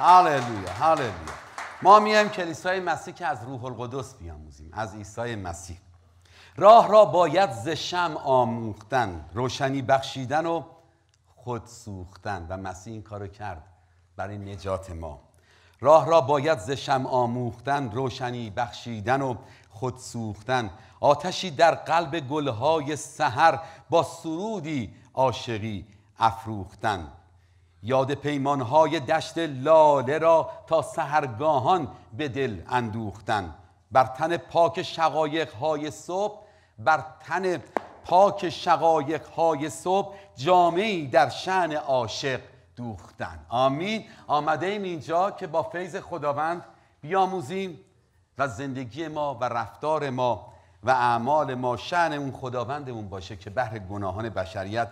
هللویا هللویا ما میایم کلیسای مسیح که از روح القدس بیاموزیم از عیسی مسیح راه را باید زشم آموختن روشنی بخشیدن و خود سوختن و مسیح این کارو کرد برای نجات ما راه را باید زشم شم آموختن روشنی بخشیدن و خود سوختن آتشی در قلب گلهای سحر با سرودی عاشقی افروختن یاد پیمانهای دشت لاله را تا سهرگاهان به دل اندوختن بر تن پاک های صبح بر تن پاک های صبح جامعی در شن عاشق دوختن آمین آمده ایم اینجا که با فیض خداوند بیاموزیم و زندگی ما و رفتار ما و اعمال ما شن اون خداوندمون باشه که بهر گناهان بشریت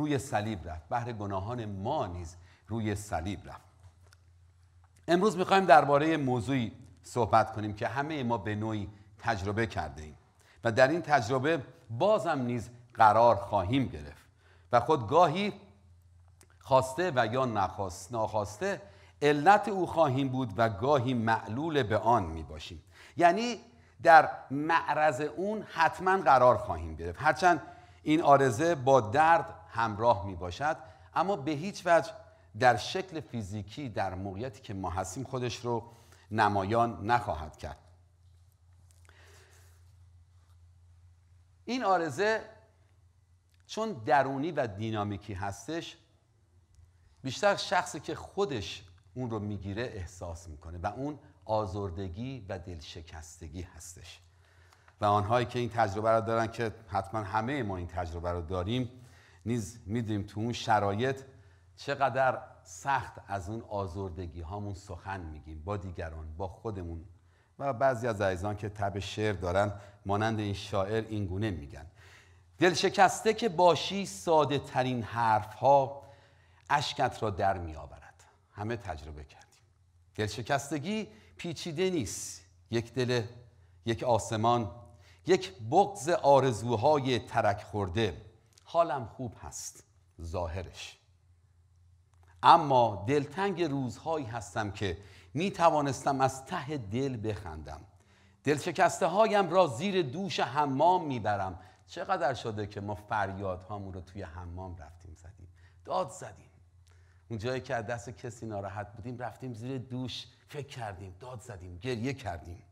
روی صلیب رفت بهر گناهان ما نیز روی صلیب رفت امروز میخوایم درباره موضوعی صحبت کنیم که همه ما به نوعی تجربه کرده ایم و در این تجربه بازم نیز قرار خواهیم گرفت و خود گاهی خواسته و یا نخواست ناخواسته علت او خواهیم بود و گاهی معلول به آن می باشیم یعنی در معرض اون حتما قرار خواهیم گرفت هرچند این آرزه با درد همراه می باشد اما به هیچ وجه در شکل فیزیکی در موقعیتی که ما هستیم خودش رو نمایان نخواهد کرد این آرزه چون درونی و دینامیکی هستش بیشتر شخصی که خودش اون رو میگیره احساس میکنه و اون آزردگی و دلشکستگی هستش و آنهایی که این تجربه رو دارن که حتما همه ما این تجربه رو داریم نیز میدیم تو اون شرایط چقدر سخت از اون آزردگی هامون سخن میگیم با دیگران با خودمون و بعضی از عزیزان که تب شعر دارن مانند این شاعر اینگونه میگن دل شکسته که باشی ساده ترین حرف ها اشکت را در می آورد همه تجربه کردیم دل شکستگی پیچیده نیست یک دل یک آسمان یک بغض آرزوهای ترک خورده حالم خوب هست ظاهرش اما دلتنگ روزهایی هستم که می توانستم از ته دل بخندم دل هایم را زیر دوش حمام میبرم چقدر شده که ما فریادهامون رو توی حمام رفتیم زدیم داد زدیم اون جایی که از دست کسی ناراحت بودیم رفتیم زیر دوش فکر کردیم داد زدیم گریه کردیم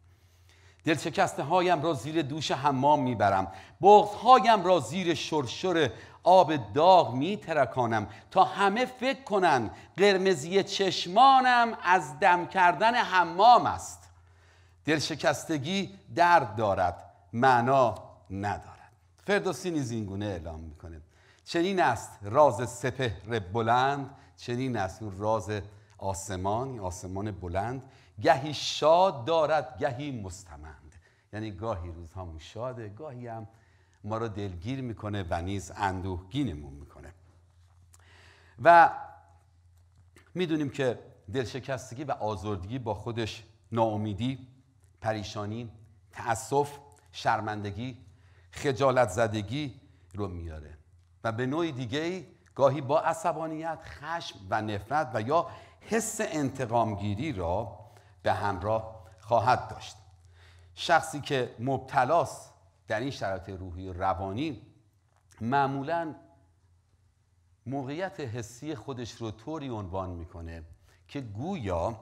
دلشکسته هایم را زیر دوش حمام میبرم بغض هایم را زیر شرشر آب داغ میترکانم تا همه فکر کنند قرمزی چشمانم از دم کردن حمام است دلشکستگی درد دارد معنا ندارد فردوسی نیز اینگونه اعلام میکنه چنین است راز سپهر بلند چنین است راز آسمان آسمان بلند گهی شاد دارد گهی مستمند یعنی گاهی روزهامون شاده گاهی هم ما رو دلگیر میکنه و نیز اندوهگینمون میکنه و میدونیم که دلشکستگی و آزردگی با خودش ناامیدی پریشانی تأسف شرمندگی خجالت زدگی رو میاره و به نوع دیگه گاهی با عصبانیت خشم و نفرت و یا حس انتقامگیری را به همراه خواهد داشت شخصی که مبتلاست در این شرایط روحی و روانی معمولا موقعیت حسی خودش رو طوری عنوان میکنه که گویا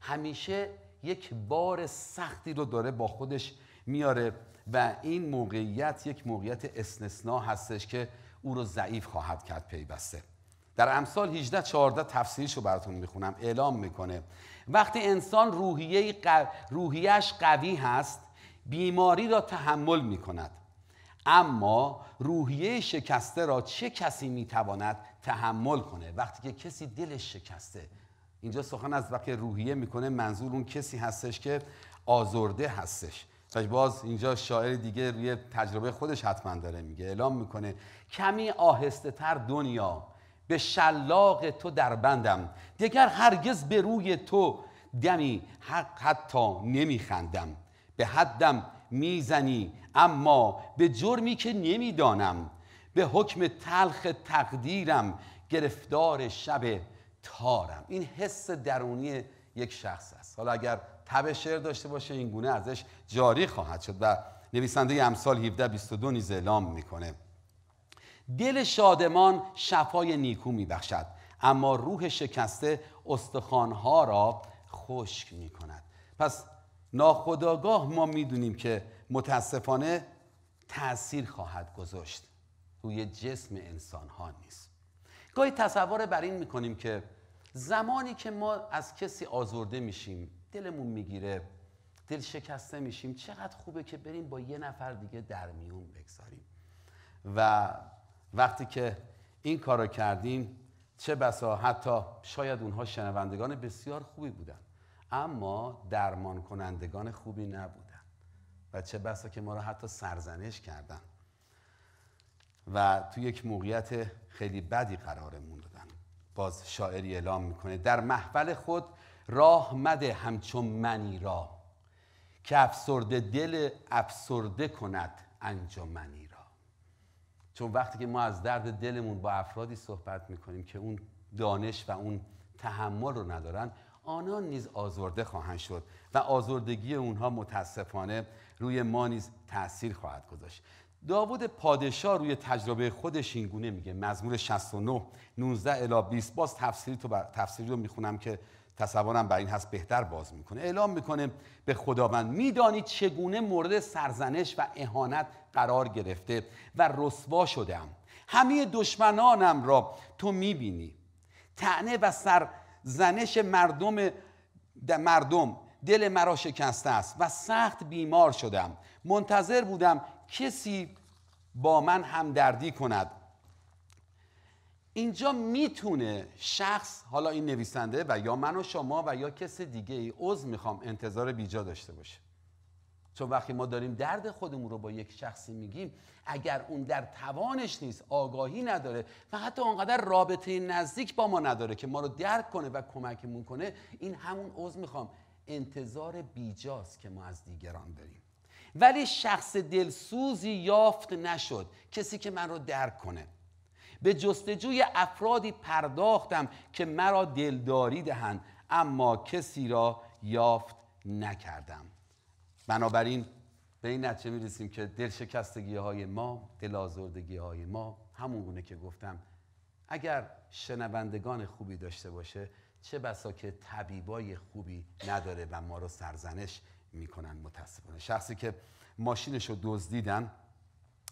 همیشه یک بار سختی رو داره با خودش میاره و این موقعیت یک موقعیت استثنا هستش که او رو ضعیف خواهد کرد پیوسته در امثال 18 14 تفسیرش رو براتون میخونم اعلام میکنه وقتی انسان روحیه روحیش قوی هست بیماری را تحمل می کند اما روحیه شکسته را چه کسی می تواند تحمل کنه وقتی که کسی دلش شکسته اینجا سخن از وقتی روحیه میکنه منظور اون کسی هستش که آزرده هستش باز اینجا شاعر دیگه روی تجربه خودش حتما داره میگه اعلام میکنه کمی آهسته تر دنیا به شلاق تو در بندم دیگر هرگز به روی تو دمی حق حتی نمیخندم به حدم میزنی اما به جرمی که نمیدانم به حکم تلخ تقدیرم گرفتار شب تارم این حس درونی یک شخص است حالا اگر تب شعر داشته باشه این گونه ازش جاری خواهد شد و نویسنده امثال 17 22 نیز اعلام میکنه دل شادمان شفای نیکو میبخشد اما روح شکسته استخوانها را خشک می کند پس ناخداگاه ما میدونیم که متاسفانه تأثیر خواهد گذاشت روی جسم انسان ها نیست گاهی تصور بر این میکنیم که زمانی که ما از کسی آزرده میشیم دلمون میگیره دل شکسته میشیم چقدر خوبه که بریم با یه نفر دیگه در میون بگذاریم و وقتی که این کار رو کردیم چه بسا حتی شاید اونها شنوندگان بسیار خوبی بودن اما درمان کنندگان خوبی نبودن و چه بسا که ما رو حتی سرزنش کردن و تو یک موقعیت خیلی بدی قرارمون دادن باز شاعری اعلام میکنه در محفل خود راه مده همچون منی را که افسرده دل افسرده کند انجامنی. چون وقتی که ما از درد دلمون با افرادی صحبت میکنیم که اون دانش و اون تحمل رو ندارن آنان نیز آزرده خواهند شد و آزردگی اونها متاسفانه روی ما نیز تاثیر خواهد گذاشت داوود پادشاه روی تجربه خودش اینگونه میگه مزمور 69 19 الی 20 باز تفسیری تو تفسیری رو میخونم که تصورم بر این هست بهتر باز میکنه اعلام میکنه به خداوند میدانی چگونه مورد سرزنش و اهانت قرار گرفته و رسوا شدم همه دشمنانم را تو میبینی تعنه و سرزنش مردم مردم دل مرا شکسته است و سخت بیمار شدم منتظر بودم کسی با من همدردی کند اینجا میتونه شخص حالا این نویسنده و یا من و شما و یا کس دیگه ای عضو میخوام انتظار بیجا داشته باشه چون وقتی ما داریم درد خودمون رو با یک شخصی میگیم اگر اون در توانش نیست آگاهی نداره و حتی آنقدر رابطه نزدیک با ما نداره که ما رو درک کنه و کمکمون کنه این همون عضو میخوام انتظار بیجاست که ما از دیگران داریم ولی شخص دلسوزی یافت نشد کسی که من رو درک کنه به جستجوی افرادی پرداختم که مرا دلداری دهند اما کسی را یافت نکردم بنابراین به این نتیجه میرسیم که دل های ما دلازردگی های ما همون گونه که گفتم اگر شنوندگان خوبی داشته باشه چه بسا که طبیبای خوبی نداره و ما رو سرزنش میکنن متاسفانه شخصی که ماشینش رو دزدیدن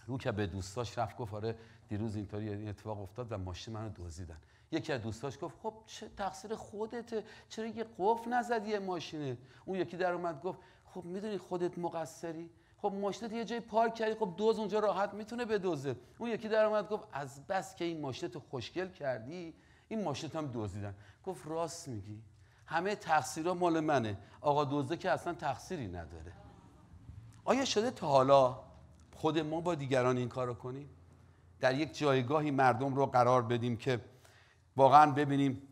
رو که به دوستاش رفت گفت آره دیروز اینطوری اتفاق افتاد و ماشین منو دزدیدن یکی از دوستاش گفت خب چه تقصیر خودته چرا یه قفل نزدی ماشینه اون یکی در اومد گفت خب میدونی خودت مقصری خب ماشینت یه جای پارک کردی خب دوز اونجا راحت میتونه دوزه. اون یکی در اومد گفت از بس که این ماشینتو خوشگل کردی این ماشینت هم دزدیدن گفت راست میگی همه تقصیرها مال منه آقا دوزه که اصلا تقصیری نداره آیا شده تا حالا خود ما با دیگران این کارو کنیم در یک جایگاهی مردم رو قرار بدیم که واقعا ببینیم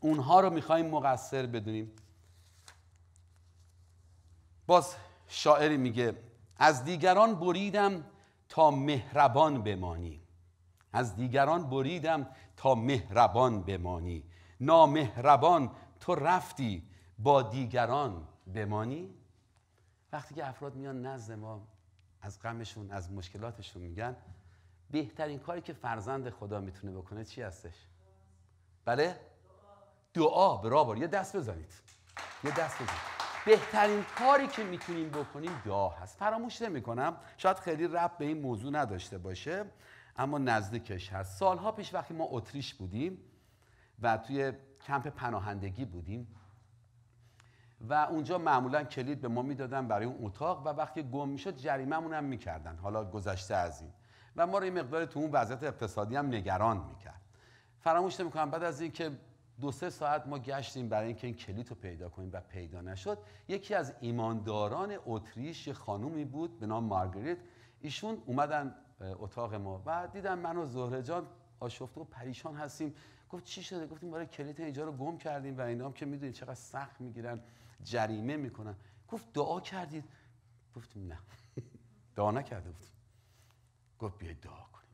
اونها رو میخوایم مقصر بدونیم باز شاعری میگه از دیگران بریدم تا مهربان بمانی از دیگران بریدم تا مهربان بمانی نامهربان تو رفتی با دیگران بمانی وقتی که افراد میان نزد ما از غمشون از مشکلاتشون میگن بهترین کاری که فرزند خدا میتونه بکنه چی هستش بله دعا برابر یه دست بزنید یه دست بزنید بهترین کاری که میتونیم بکنیم دعا هست فراموش نمیکنم شاید خیلی رب به این موضوع نداشته باشه اما نزدیکش هست سالها پیش وقتی ما اتریش بودیم و توی کمپ پناهندگی بودیم و اونجا معمولا کلید به ما میدادن برای اون اتاق و وقتی گم میشد جریمه هم میکردن حالا گذشته از این و ما رو این مقدار تو اون وضعیت اقتصادی هم نگران میکرد فراموش نمیکنم بعد از اینکه دو سه ساعت ما گشتیم برای اینکه این کلیت رو پیدا کنیم و پیدا نشد یکی از ایمانداران اتریش خانومی بود به نام مارگریت ایشون اومدن اتاق ما و دیدن من و زهره جان آشفته و پریشان هستیم گفت چی شده گفتیم برای کلیت اینجا رو گم کردیم و اینا هم که میدونید چقدر سخت میگیرن جریمه میکنن گفت دعا کردید گفتیم نه دعا نکرده بود گفت بیاید دعا کنیم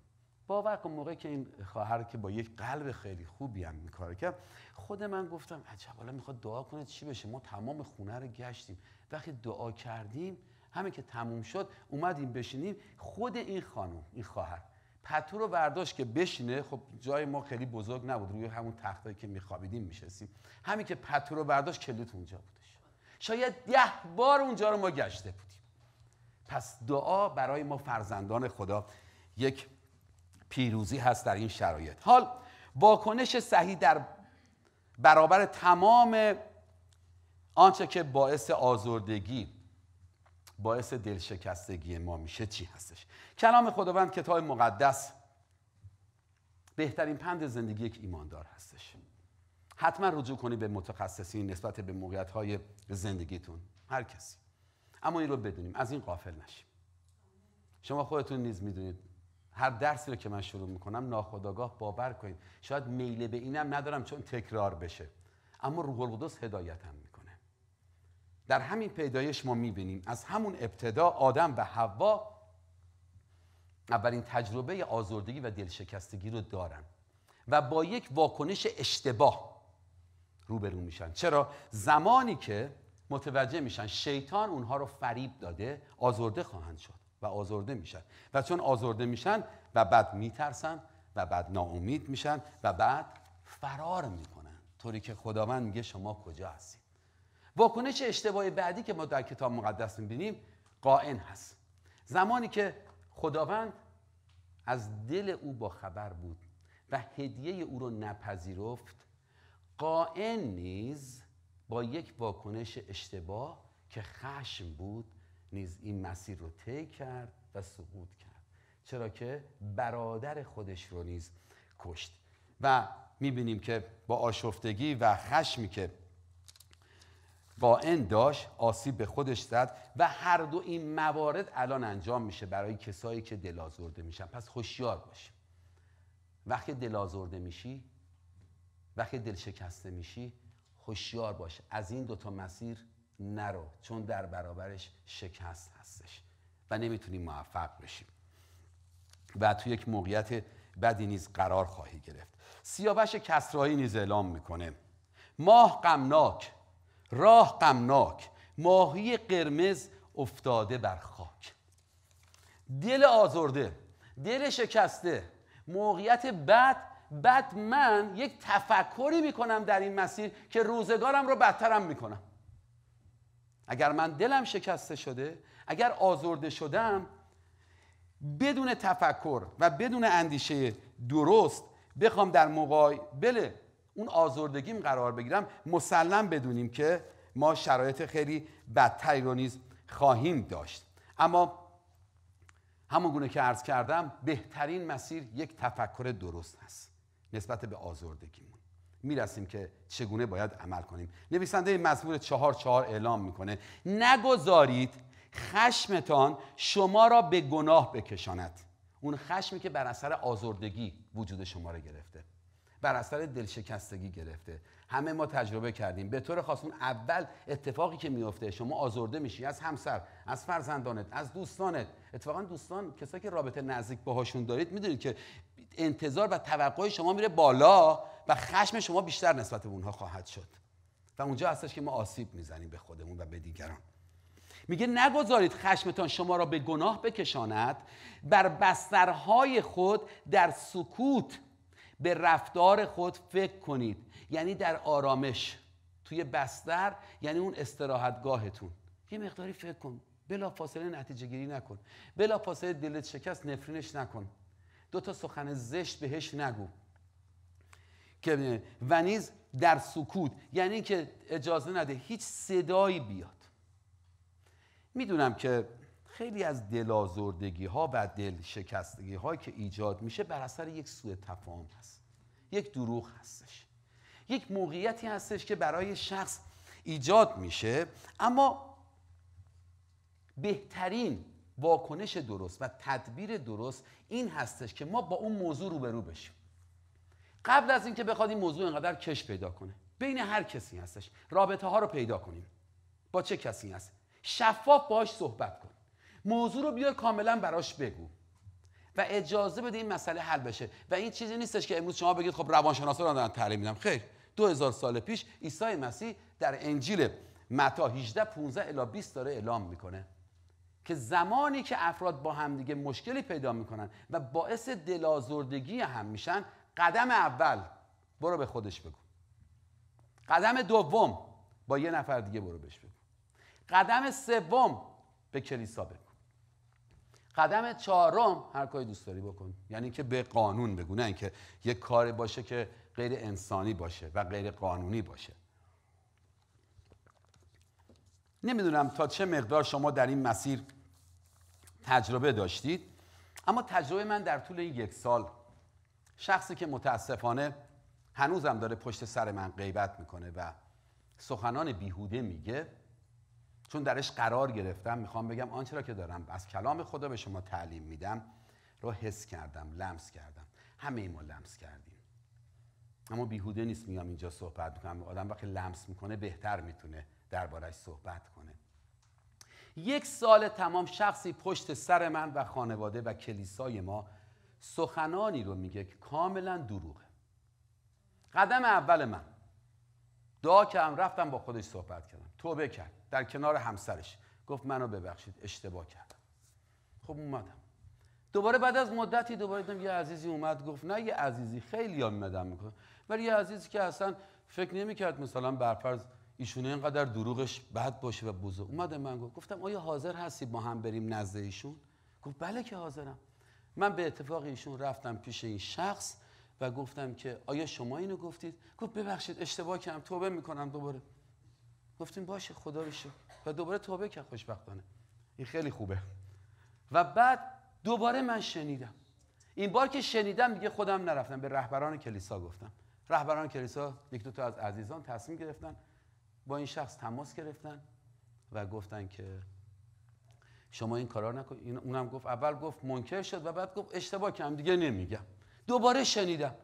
باور کن موقعی که این خواهر که با یک قلب خیلی خوبی هم کار کرد خود من گفتم عجب حالا میخواد دعا کنه چی بشه ما تمام خونه رو گشتیم وقتی دعا کردیم همه که تموم شد اومدیم بشینیم خود این خانم این خواهر پتو رو برداشت که بشینه خب جای ما خیلی بزرگ نبود روی همون تختایی که میخوابیدیم میشستیم همین که پتو رو برداشت کلیت اونجا بودش شاید ده بار اونجا رو ما گشته بودیم پس دعا برای ما فرزندان خدا یک پیروزی هست در این شرایط حال واکنش صحیح در برابر تمام آنچه که باعث آزردگی باعث دلشکستگی ما میشه چی هستش کلام خداوند کتاب مقدس بهترین پند زندگی یک ایماندار هستش حتما رجوع کنی به متخصصین نسبت به موقعیت های زندگیتون هر کسی اما این رو بدونیم از این قافل نشیم شما خودتون نیز میدونید هر درسی رو که من شروع میکنم ناخداگاه باور کنید شاید میله به اینم ندارم چون تکرار بشه اما روح القدس هدایتم میکنه در همین پیدایش ما میبینیم از همون ابتدا آدم و حوا اولین تجربه آزردگی و دلشکستگی رو دارن و با یک واکنش اشتباه روبرو میشن چرا زمانی که متوجه میشن شیطان اونها رو فریب داده آزرده خواهند شد و آزرده میشن و چون آزرده میشن و بعد میترسن و بعد ناامید میشن و بعد فرار میکنن طوری که خداوند میگه شما کجا هستید واکنش اشتباه بعدی که ما در کتاب مقدس میبینیم قائن هست زمانی که خداوند از دل او با خبر بود و هدیه او رو نپذیرفت قائن نیز با یک واکنش اشتباه که خشم بود نیز این مسیر رو طی کرد و سقوط کرد چرا که برادر خودش رو نیز کشت و میبینیم که با آشفتگی و خشمی که قائن داشت آسیب به خودش زد و هر دو این موارد الان انجام میشه برای کسایی که دلازورده میشن پس هوشیار باشیم وقتی دلازورده میشی وقتی دل شکسته میشی هوشیار باش از این دوتا مسیر نرو چون در برابرش شکست هستش و نمیتونی موفق بشی و تو یک موقعیت بدی نیز قرار خواهی گرفت سیاوش کسرایی نیز اعلام میکنه ماه غمناک راه غمناک ماهی قرمز افتاده بر خاک دل آزرده دل شکسته موقعیت بد بعد من یک تفکری میکنم در این مسیر که روزگارم رو بدترم میکنم اگر من دلم شکسته شده اگر آزرده شدم بدون تفکر و بدون اندیشه درست بخوام در بله اون آزردگیم قرار بگیرم مسلم بدونیم که ما شرایط خیلی بدتری رو نیز خواهیم داشت اما همون گونه که عرض کردم بهترین مسیر یک تفکر درست هست نسبت به آزردگیمون میرسیم که چگونه باید عمل کنیم نویسنده مزمور چهار چهار اعلام میکنه نگذارید خشمتان شما را به گناه بکشاند اون خشمی که بر اثر آزردگی وجود شما را گرفته بر اثر دلشکستگی گرفته همه ما تجربه کردیم به طور خاص اون اول اتفاقی که میفته شما آزرده میشی از همسر از فرزندانت از دوستانت اتفاقا دوستان کسایی که رابطه نزدیک باهاشون دارید میدونید که انتظار و توقع شما میره بالا و خشم شما بیشتر نسبت به اونها خواهد شد و اونجا هستش که ما آسیب میزنیم به خودمون و به دیگران میگه نگذارید خشمتان شما را به گناه بکشاند بر بسترهای خود در سکوت به رفتار خود فکر کنید یعنی در آرامش توی بستر یعنی اون استراحتگاهتون یه مقداری فکر کن بلا فاصله نتیجه گیری نکن بلا فاصله دلت شکست نفرینش نکن دو تا سخن زشت بهش نگو که و نیز در سکوت یعنی که اجازه نده هیچ صدایی بیاد میدونم که خیلی از دلازردگی ها و دل شکستگی هایی که ایجاد میشه بر اثر یک سوء تفاهم هست یک دروغ هستش یک موقعیتی هستش که برای شخص ایجاد میشه اما بهترین واکنش درست و تدبیر درست این هستش که ما با اون موضوع روبرو بشیم قبل از اینکه بخواد این موضوع اینقدر کش پیدا کنه بین هر کسی هستش رابطه ها رو پیدا کنیم با چه کسی هست شفاف باش صحبت کن موضوع رو بیا کاملا براش بگو و اجازه بده این مسئله حل بشه و این چیزی نیستش که امروز شما بگید خب روانشناسا رو دارن تعلیم میدم خیر 2000 سال پیش عیسی مسیح در انجیل متا 18 15 الی 20 داره اعلام میکنه که زمانی که افراد با همدیگه مشکلی پیدا میکنن و باعث دلازردگی هم میشن قدم اول برو به خودش بگو قدم دوم با یه نفر دیگه برو بهش بگو قدم سوم به کلیسا بگو قدم چهارم هر کاری دوست داری بکن یعنی که به قانون بگو نه اینکه یه کار باشه که غیر انسانی باشه و غیر قانونی باشه نمیدونم تا چه مقدار شما در این مسیر تجربه داشتید اما تجربه من در طول این یک سال شخصی که متاسفانه هنوزم داره پشت سر من غیبت میکنه و سخنان بیهوده میگه چون درش قرار گرفتم میخوام بگم آنچه را که دارم از کلام خدا به شما تعلیم میدم را حس کردم لمس کردم همه ما لمس کردیم اما بیهوده نیست میام اینجا صحبت میکنم آدم وقتی لمس میکنه بهتر میتونه دربارش صحبت کنه یک سال تمام شخصی پشت سر من و خانواده و کلیسای ما سخنانی رو میگه که کاملا دروغه قدم اول من دعا هم رفتم با خودش صحبت کردم توبه کرد در کنار همسرش گفت منو ببخشید اشتباه کردم خب اومدم دوباره بعد از مدتی دوباره دیدم یه عزیزی اومد گفت نه یه عزیزی خیلی یا میمدم میکنه ولی یه عزیزی که اصلا فکر نمیکرد مثلا برفرض ایشونه اینقدر دروغش بد باشه و بزرگ اومده من گفت گفتم آیا حاضر هستی با هم بریم نزد ایشون گفت بله که حاضرم من به اتفاق ایشون رفتم پیش این شخص و گفتم که آیا شما اینو گفتید گفت ببخشید اشتباه کردم توبه میکنم دوباره گفتیم باشه خدا بشه و دوباره توبه کرد خوشبختانه این خیلی خوبه و بعد دوباره من شنیدم این بار که شنیدم دیگه خودم نرفتم به رهبران کلیسا گفتم رهبران کلیسا یک دو تا از عزیزان تصمیم گرفتن با این شخص تماس گرفتن و گفتن که شما این کارا نکن اونم گفت اول گفت منکر شد و بعد گفت اشتباه کردم دیگه نمیگم دوباره شنیدم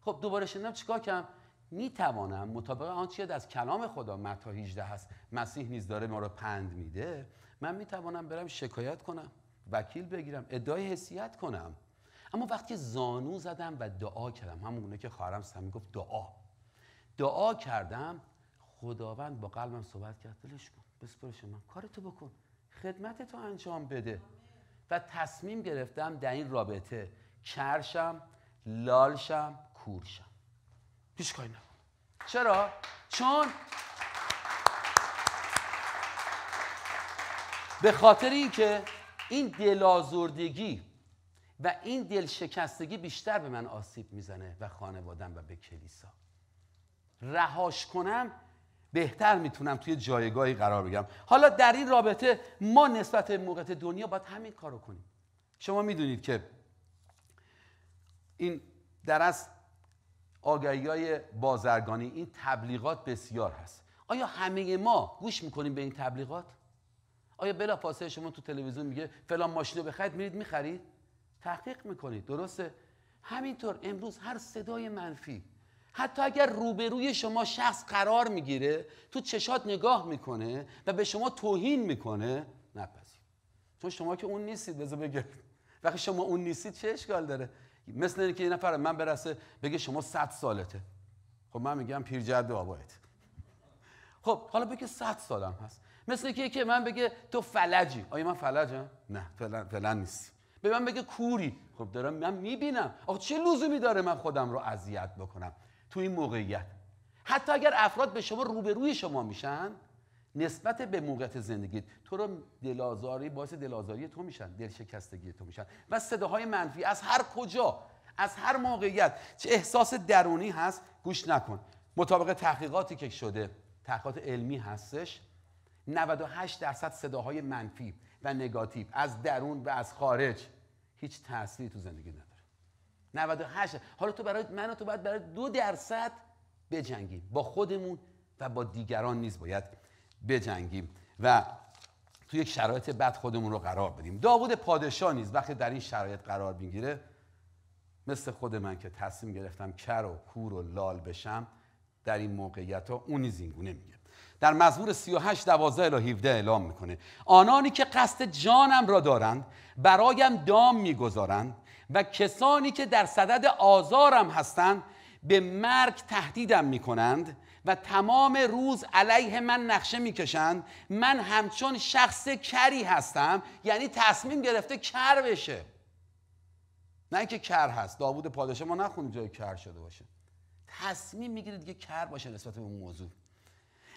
خب دوباره شنیدم چیکار کنم می توانم مطابق آنچه از کلام خدا متا 18 هست مسیح نیز داره ما رو پند میده من می برم شکایت کنم وکیل بگیرم ادعای حسیت کنم اما وقتی زانو زدم و دعا کردم همون که خواهرم سمی گفت دعا دعا کردم خداوند با قلبم صحبت کرد دلش کن بسپرش من کارتو بکن خدمت تو انجام بده و تصمیم گرفتم در این رابطه کرشم لالشم کورشم هیچ کاری نکن چرا؟ چون به خاطر اینکه این دلازردگی و این دل شکستگی بیشتر به من آسیب میزنه و خانوادم و به کلیسا رهاش کنم بهتر میتونم توی جایگاهی قرار بگم حالا در این رابطه ما نسبت به موقعیت دنیا باید همین کارو کنیم شما میدونید که این در از آگهی های بازرگانی این تبلیغات بسیار هست آیا همه ما گوش میکنیم به این تبلیغات آیا فاصله شما تو تلویزیون میگه فلان ماشین رو بخرید میرید میخرید تحقیق میکنید درسته همینطور امروز هر صدای منفی حتی اگر روبروی شما شخص قرار میگیره تو چشات نگاه میکنه و به شما توهین میکنه نپذیر چون شما که اون نیستید بذار بگه وقتی شما اون نیستید چه اشکال داره مثل اینکه یه نفر من برسه بگه شما 100 سالته خب من میگم پیر جد بابایت. خب حالا بگه صد سالم هست مثل اینکه که من بگه تو فلجی آیا من فلجم نه فلن فلن نیست به من بگه کوری خب دارم من میبینم آخه چه لزومی داره من خودم رو اذیت بکنم تو این موقعیت حتی اگر افراد به شما روبروی شما میشن نسبت به موقعیت زندگی تو رو دلازاری باعث دلازاری تو میشن دلشکستگی تو میشن و صداهای منفی از هر کجا از هر موقعیت چه احساس درونی هست گوش نکن مطابق تحقیقاتی که شده تحقیقات علمی هستش 98 درصد صداهای منفی و نگاتیو از درون و از خارج هیچ تأثیری تو زندگی نداره 98 حالا تو برای من و تو باید برای دو درصد بجنگیم با خودمون و با دیگران نیز باید بجنگیم و تو یک شرایط بد خودمون رو قرار بدیم داوود پادشاه نیز وقتی در این شرایط قرار میگیره مثل خود من که تصمیم گرفتم کر و کور و لال بشم در این موقعیت ها اون نیز اینگونه میگه در مزمور 38 12 الی 17 اعلام میکنه آنانی که قصد جانم را دارند برایم دام میگذارند و کسانی که در صدد آزارم هستند به مرگ تهدیدم میکنند و تمام روز علیه من نقشه میکشند من همچون شخص کری هستم یعنی تصمیم گرفته کر بشه نه اینکه کر هست داوود پادشاه ما نخونیم جای کر شده باشه تصمیم میگیرید دیگه کر باشه نسبت به اون موضوع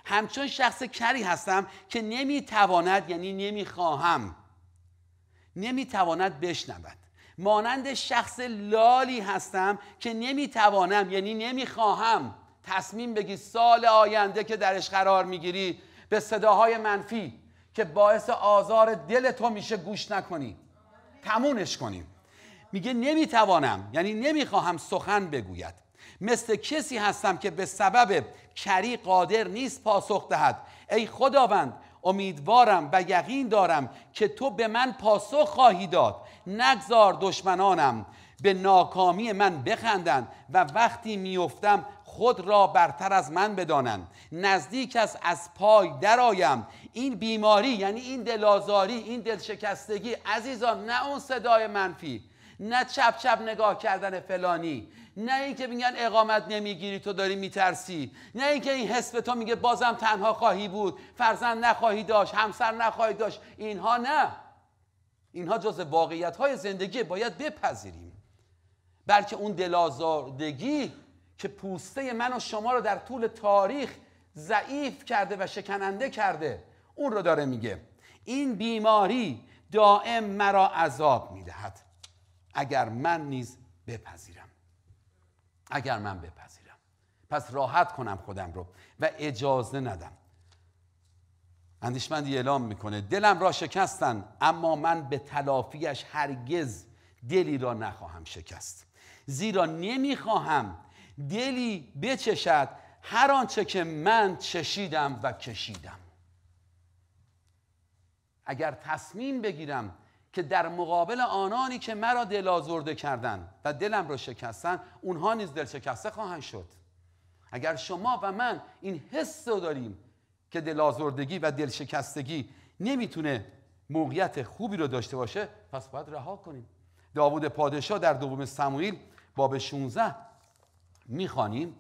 همچون شخص کری هستم که نمیتواند یعنی نمیخواهم نمیتواند بشنود مانند شخص لالی هستم که نمیتوانم یعنی نمیخواهم تصمیم بگی سال آینده که درش قرار میگیری به صداهای منفی که باعث آزار دل تو میشه گوش نکنی تمونش کنیم میگه نمیتوانم یعنی نمیخواهم سخن بگوید مثل کسی هستم که به سبب کری قادر نیست پاسخ دهد ای خداوند امیدوارم و یقین دارم که تو به من پاسخ خواهی داد نگذار دشمنانم به ناکامی من بخندند و وقتی میفتم خود را برتر از من بدانند نزدیک است از پای درایم این بیماری یعنی این دلازاری این دلشکستگی عزیزان نه اون صدای منفی نه چپ چپ نگاه کردن فلانی نه اینکه میگن اقامت نمیگیری تو داری میترسی نه اینکه این حس به تو میگه بازم تنها خواهی بود فرزند نخواهی داشت همسر نخواهی داشت اینها نه اینها جز واقعیت های زندگی باید بپذیریم بلکه اون دلازاردگی که پوسته من و شما رو در طول تاریخ ضعیف کرده و شکننده کرده اون رو داره میگه این بیماری دائم مرا عذاب میدهد اگر من نیز بپذیرم اگر من بپذیرم پس راحت کنم خودم رو و اجازه ندم اندیشمندی اعلام میکنه دلم را شکستن اما من به تلافیش هرگز دلی را نخواهم شکست زیرا نمیخواهم دلی بچشد هر آنچه که من چشیدم و کشیدم اگر تصمیم بگیرم که در مقابل آنانی که مرا دل آزرده کردن و دلم را شکستن اونها نیز دل شکسته خواهند شد اگر شما و من این حس رو داریم که دلازردگی و دلشکستگی نمیتونه موقعیت خوبی رو داشته باشه پس باید رها کنیم داوود پادشاه در دوم سموئیل باب 16 میخوانیم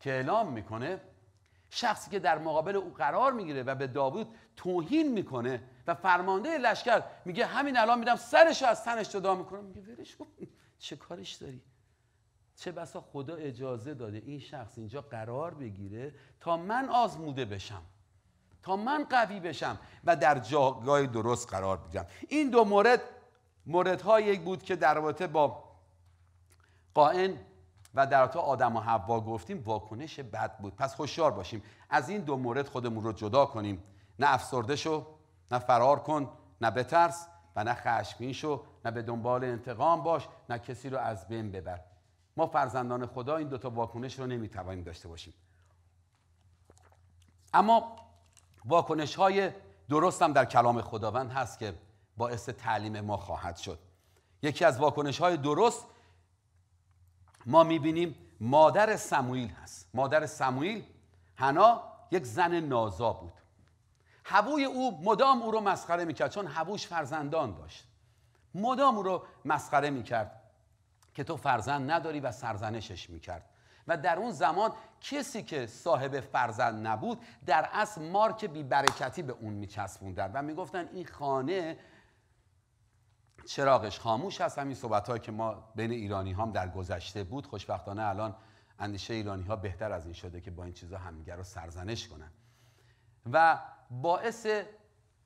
که اعلام میکنه شخصی که در مقابل او قرار میگیره و به داوود توهین میکنه و فرمانده لشکر میگه همین الان میدم سرش از تنش جدا میکنم میگه ولش چه کارش داری چه بسا خدا اجازه داده این شخص اینجا قرار بگیره تا من آزموده بشم تا من قوی بشم و در جایگاه درست قرار بگیرم این دو مورد های یک بود که در رابطه با قائن و در رابطه آدم و حوا گفتیم واکنش بد بود پس هوشیار باشیم از این دو مورد خودمون رو جدا کنیم نه افسرده شو نه فرار کن نه بترس و نه خشمگین شو نه به دنبال انتقام باش نه کسی رو از بین ببر ما فرزندان خدا این دوتا واکنش رو نمیتوانیم داشته باشیم اما واکنش های درست هم در کلام خداوند هست که باعث تعلیم ما خواهد شد یکی از واکنش های درست ما میبینیم مادر سموئیل هست مادر سموئیل هنا یک زن نازا بود هووی او مدام او رو مسخره میکرد چون هووش فرزندان داشت مدام او رو مسخره میکرد که تو فرزند نداری و سرزنشش میکرد و در اون زمان کسی که صاحب فرزند نبود در اصل مارک بیبرکتی به اون میچسبوندن و میگفتن این خانه چراغش خاموش هست همین صحبت که ما بین ایرانی هم در گذشته بود خوشبختانه الان اندیشه ایرانی ها بهتر از این شده که با این چیزا همدیگر رو سرزنش کنن و باعث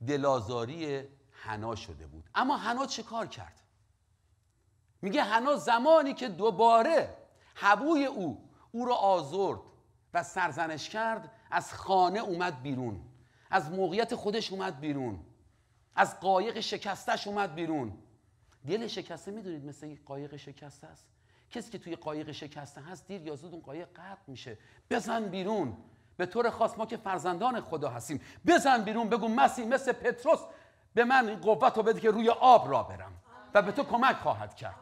دلازاری حنا شده بود اما حنا چه کار کرد میگه هنوز زمانی که دوباره حبوی او او را آزرد و سرزنش کرد از خانه اومد بیرون از موقعیت خودش اومد بیرون از قایق شکستش اومد بیرون دل شکسته میدونید مثل قایق شکسته است کسی که توی قایق شکسته هست دیر یا زود اون قایق قطع میشه بزن بیرون به طور خاص ما که فرزندان خدا هستیم بزن بیرون بگو مسیح مثل پتروس به من قوت رو بده که روی آب را برم و به تو کمک خواهد کرد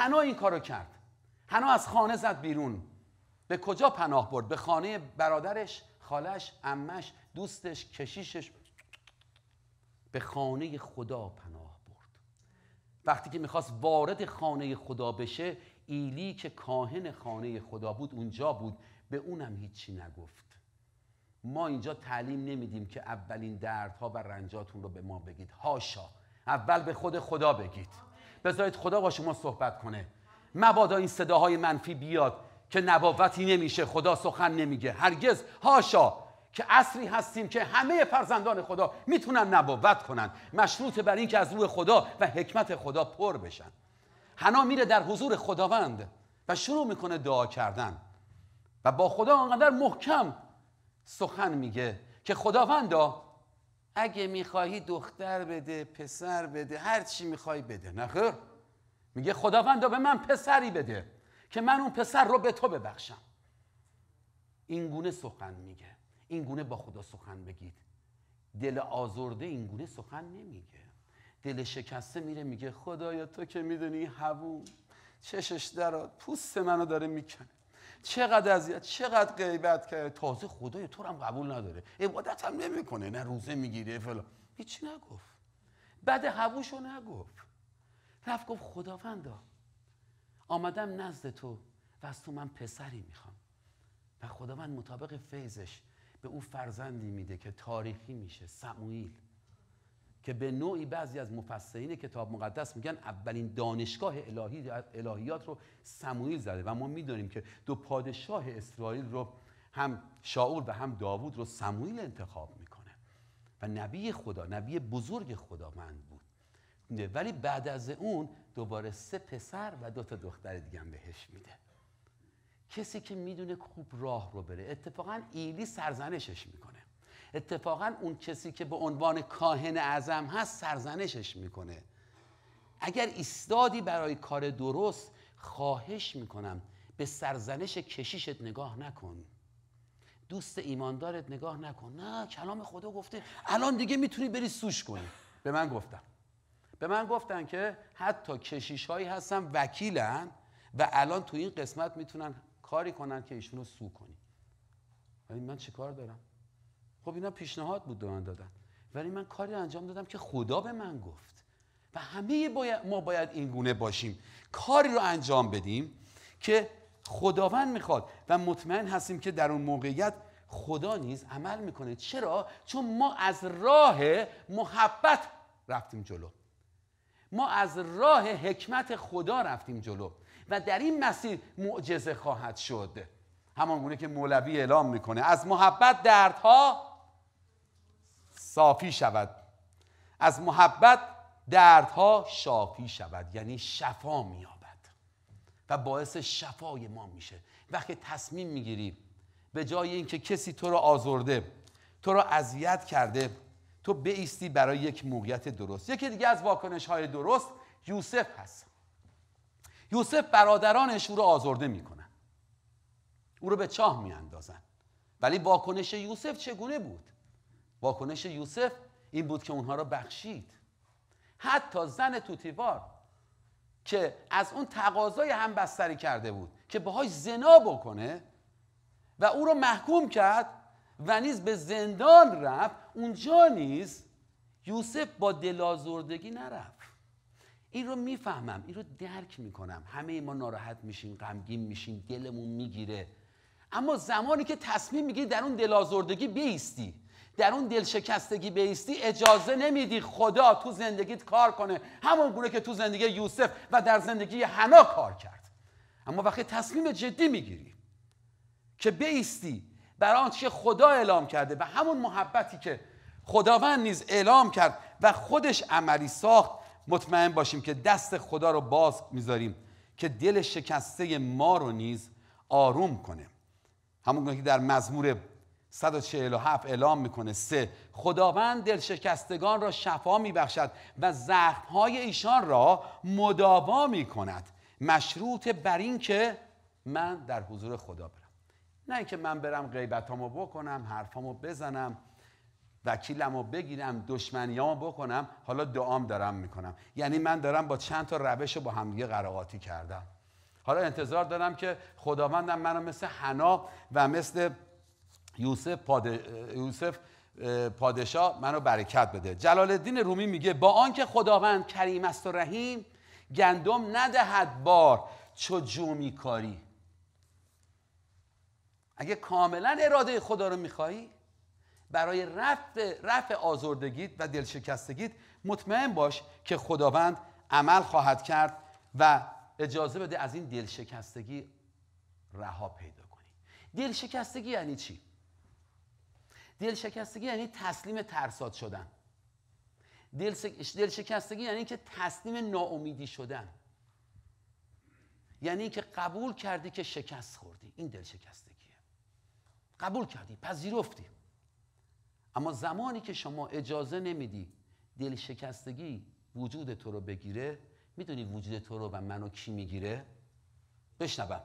حنا این کارو کرد حنا از خانه زد بیرون به کجا پناه برد به خانه برادرش خالش امش دوستش کشیشش به خانه خدا پناه برد وقتی که میخواست وارد خانه خدا بشه ایلی که کاهن خانه خدا بود اونجا بود به اونم هیچی نگفت ما اینجا تعلیم نمیدیم که اولین دردها و رنجاتون رو به ما بگید هاشا اول به خود خدا بگید بذارید خدا با شما صحبت کنه مبادا این صداهای منفی بیاد که نباوتی نمیشه خدا سخن نمیگه هرگز هاشا که اصری هستیم که همه فرزندان خدا میتونن نبوت کنن مشروط بر این که از روح خدا و حکمت خدا پر بشن حنا میره در حضور خداوند و شروع میکنه دعا کردن و با خدا انقدر محکم سخن میگه که خداوندا اگه میخواهی دختر بده پسر بده هر چی میخوای بده نخیر میگه خداوندا به من پسری بده که من اون پسر رو به تو ببخشم گونه سخن میگه گونه با خدا سخن بگید دل آزرده اینگونه سخن نمیگه دل شکسته میره میگه خدایا تو که میدونی هوون چشش درات پوست منو داره میکنه چقدر از چقدر غیبت که تازه خدای تو هم قبول نداره عبادت هم نمیکنه نه روزه میگیره فلان هیچی نگفت بعد هبوشو نگفت رفت گفت خداوندا آمدم نزد تو و از تو من پسری میخوام و خداوند مطابق فیضش به او فرزندی میده که تاریخی میشه سموئیل که به نوعی بعضی از مفسرین کتاب مقدس میگن اولین دانشگاه الهی، الهیات رو سموئیل زده و ما میدانیم که دو پادشاه اسرائیل رو هم شاول و هم داوود رو سموئیل انتخاب میکنه و نبی خدا نبی بزرگ خداوند بود ولی بعد از اون دوباره سه پسر و دو تا دختر دیگه هم بهش میده کسی که میدونه خوب راه رو بره اتفاقا ایلی سرزنشش میکنه اتفاقا اون کسی که به عنوان کاهن اعظم هست سرزنشش میکنه اگر ایستادی برای کار درست خواهش میکنم به سرزنش کشیشت نگاه نکن دوست ایماندارت نگاه نکن نه کلام خدا گفته الان دیگه میتونی بری سوش کنی به من گفتم به من گفتن که حتی کشیش هایی هستن وکیلن و الان تو این قسمت میتونن کاری کنن که ایشونو سو کنی ولی من کار دارم خب اینا پیشنهاد بود به من دادن ولی من کاری انجام دادم که خدا به من گفت و همه ما باید این گونه باشیم کاری رو انجام بدیم که خداوند میخواد و مطمئن هستیم که در اون موقعیت خدا نیز عمل میکنه چرا چون ما از راه محبت رفتیم جلو ما از راه حکمت خدا رفتیم جلو و در این مسیر معجزه خواهد شد همان گونه که مولوی اعلام میکنه از محبت دردها صافی شود از محبت دردها شافی شود یعنی شفا مییابد و باعث شفای ما میشه وقتی تصمیم میگیری به جای اینکه کسی تو رو آزرده تو رو اذیت کرده تو بیستی برای یک موقعیت درست یکی دیگه از واکنش های درست یوسف هست یوسف برادرانش او رو آزرده میکنن او رو به چاه میاندازن ولی واکنش یوسف چگونه بود واکنش یوسف این بود که اونها را بخشید حتی زن توتیوار که از اون تقاضای هم بستری کرده بود که باهاش زنا بکنه و او را محکوم کرد و نیز به زندان رفت اونجا نیز یوسف با دلازردگی نرفت این رو میفهمم این رو درک میکنم همه ما ناراحت میشیم غمگین میشیم دلمون میگیره اما زمانی که تصمیم میگیری در اون دلازردگی بیستی در اون دل شکستگی بیستی اجازه نمیدی خدا تو زندگیت کار کنه همون گونه که تو زندگی یوسف و در زندگی حنا کار کرد اما وقتی تصمیم جدی میگیری که بیستی بر آنچه خدا اعلام کرده و همون محبتی که خداوند نیز اعلام کرد و خودش عملی ساخت مطمئن باشیم که دست خدا رو باز میذاریم که دل شکسته ما رو نیز آروم کنه همون که در مزمور 147 اعلام میکنه سه خداوند دلشکستگان را شفا میبخشد و های ایشان را مداوا میکند مشروط بر این که من در حضور خدا برم نه اینکه من برم غیبتامو بکنم حرفامو بزنم وکیلمو بگیرم دشمنیامو بکنم حالا دعام دارم میکنم یعنی من دارم با چند تا روش رو با همدیگه قرائاتی کردم حالا انتظار دارم که خداوندم منو مثل حنا و مثل یوسف, پاد... یوسف پادشاه منو برکت بده جلال الدین رومی میگه با آنکه خداوند کریم است و رحیم گندم ندهد بار چو جومی کاری اگه کاملا اراده خدا رو میخوایی برای رفع رفع آزردگیت و دلشکستگیت مطمئن باش که خداوند عمل خواهد کرد و اجازه بده از این دلشکستگی رها پیدا کنی دلشکستگی یعنی چی دل شکستگی یعنی تسلیم ترسات شدن دل, شکستگی یعنی که تسلیم ناامیدی شدن یعنی که قبول کردی که شکست خوردی این دل شکستگیه قبول کردی پذیرفتی اما زمانی که شما اجازه نمیدی دل شکستگی وجود تو رو بگیره میدونی وجود تو رو و منو کی میگیره بشنوم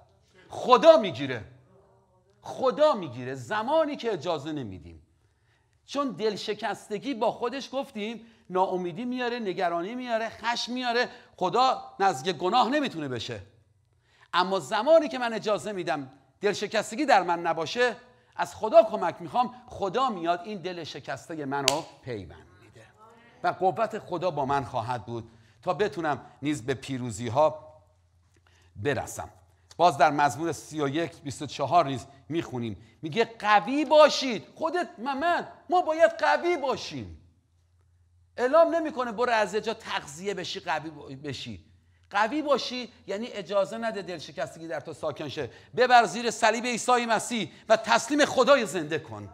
خدا میگیره خدا میگیره زمانی که اجازه نمیدیم چون دل شکستگی با خودش گفتیم ناامیدی میاره نگرانی میاره خشم میاره خدا نزدیک گناه نمیتونه بشه اما زمانی که من اجازه میدم دل شکستگی در من نباشه از خدا کمک میخوام خدا میاد این دل شکسته منو پیوند میده و قوت خدا با من خواهد بود تا بتونم نیز به پیروزی ها برسم باز در مزمور 31 24 نیز میخونیم میگه قوی باشید خودت ممن. ما باید قوی باشیم اعلام نمیکنه برو از جا تغذیه بشی قوی بشی قوی باشی یعنی اجازه نده دل شکستگی در تو ساکن شه ببر زیر صلیب عیسی مسیح و تسلیم خدای زنده کن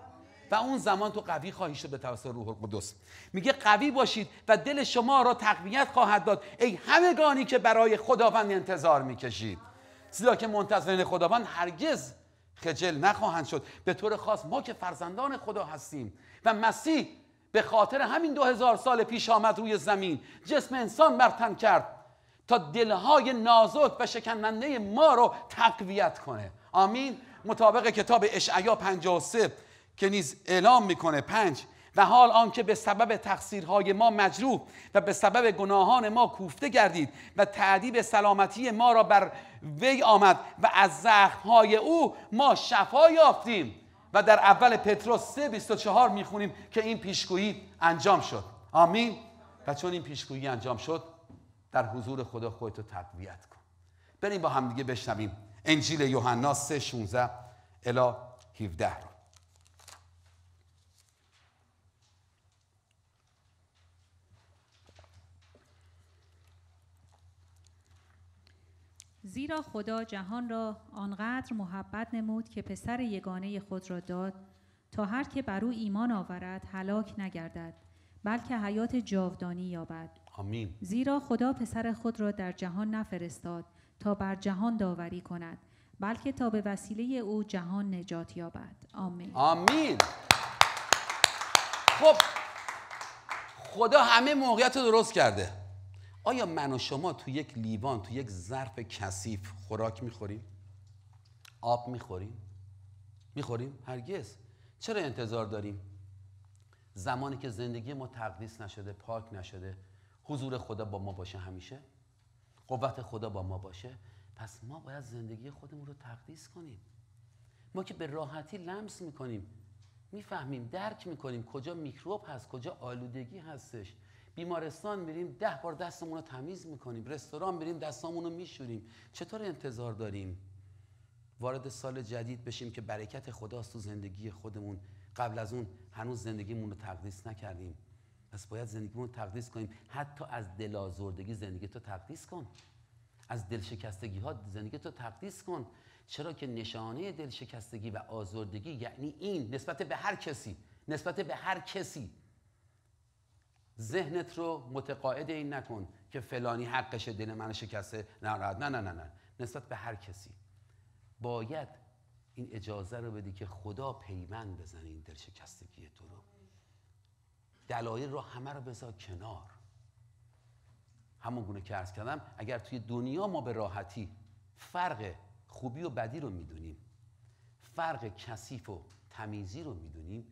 و اون زمان تو قوی خواهی شد به توسط روح القدس میگه قوی باشید و دل شما را تقویت خواهد داد ای همگانی که برای خداوند انتظار میکشید زیرا که منتظرین خداوند هرگز خجل نخواهند شد به طور خاص ما که فرزندان خدا هستیم و مسیح به خاطر همین دو هزار سال پیش آمد روی زمین جسم انسان برتن کرد تا دلهای نازک و شکننده ما رو تقویت کنه آمین مطابق کتاب اشعیا 53 که نیز اعلام میکنه پنج و حال آنکه به سبب تقصیرهای ما مجروح و به سبب گناهان ما کوفته گردید و تعدیب سلامتی ما را بر وی آمد و از زخمهای او ما شفا یافتیم و در اول پتروس 3 24 میخونیم که این پیشگویی انجام شد آمین و چون این پیشگویی انجام شد در حضور خدا رو تقویت کن بریم با همدیگه بشنویم انجیل یوحنا 3 16 الی 17 رو زیرا خدا جهان را آنقدر محبت نمود که پسر یگانه خود را داد تا هر که بر او ایمان آورد هلاک نگردد بلکه حیات جاودانی یابد آمین زیرا خدا پسر خود را در جهان نفرستاد تا بر جهان داوری کند بلکه تا به وسیله او جهان نجات یابد آمین آمین خب خدا همه موقعیت رو درست کرده آیا من و شما تو یک لیوان تو یک ظرف کثیف خوراک میخوریم؟ آب میخوریم؟ میخوریم؟ هرگز چرا انتظار داریم؟ زمانی که زندگی ما تقدیس نشده پاک نشده حضور خدا با ما باشه همیشه قوت خدا با ما باشه پس ما باید زندگی خودمون رو تقدیس کنیم ما که به راحتی لمس میکنیم میفهمیم درک میکنیم کجا میکروب هست کجا آلودگی هستش بیمارستان میریم ده بار دستمون رو تمیز میکنیم رستوران میریم دستامون رو میشوریم چطور انتظار داریم وارد سال جدید بشیم که برکت خداست تو زندگی خودمون قبل از اون هنوز زندگیمون رو تقدیس نکردیم پس باید زندگیمون رو تقدیس کنیم حتی از دلازردگی زندگی تو تقدیس کن از دلشکستگی ها زندگی تو تقدیس کن چرا که نشانه دلشکستگی و آزردگی یعنی این نسبت به هر کسی نسبت به هر کسی ذهنت رو متقاعد این نکن که فلانی حقش دل منو شکسته نه نه نه نه نه نسبت به هر کسی باید این اجازه رو بدی که خدا پیمند بزنه این دل شکستگی تو رو دلایل رو همه رو بذار کنار همون گونه که عرض کردم اگر توی دنیا ما به راحتی فرق خوبی و بدی رو میدونیم فرق کثیف و تمیزی رو میدونیم